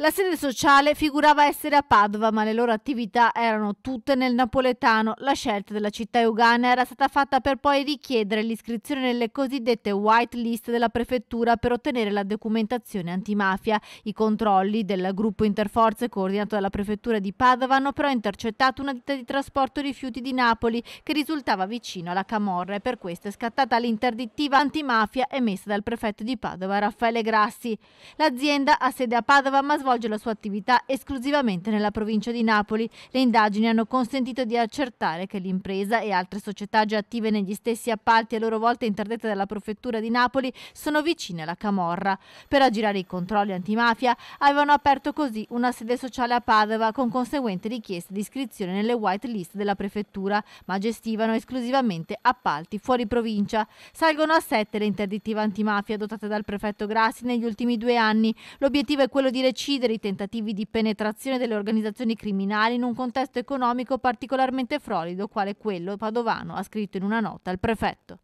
La sede sociale figurava essere a Padova, ma le loro attività erano tutte nel napoletano. La scelta della città euganea era stata fatta per poi richiedere l'iscrizione nelle cosiddette white list della prefettura per ottenere la documentazione antimafia. I controlli del gruppo interforze coordinato dalla prefettura di Padova hanno però intercettato una ditta di trasporto rifiuti di Napoli che risultava vicino alla Camorra e per questo è scattata l'interdittiva antimafia emessa dal prefetto di Padova Raffaele Grassi. L'azienda ha sede a Padova ma svolge la sua attività esclusivamente nella provincia di Napoli. Le indagini hanno consentito di accertare che l'impresa e altre società già attive negli stessi appalti a loro volta interdette dalla prefettura di Napoli sono vicine alla Camorra. Per aggirare i controlli antimafia avevano aperto così una sede sociale a Padova con conseguente richiesta di iscrizione nelle white list della prefettura, ma gestivano esclusivamente appalti fuori provincia. Salgono a sette le interdittive antimafia dotate dal prefetto Grassi negli ultimi due anni. L'obiettivo è quello di recidere decidere i tentativi di penetrazione delle organizzazioni criminali in un contesto economico particolarmente frolido quale quello padovano, ha scritto in una nota il prefetto.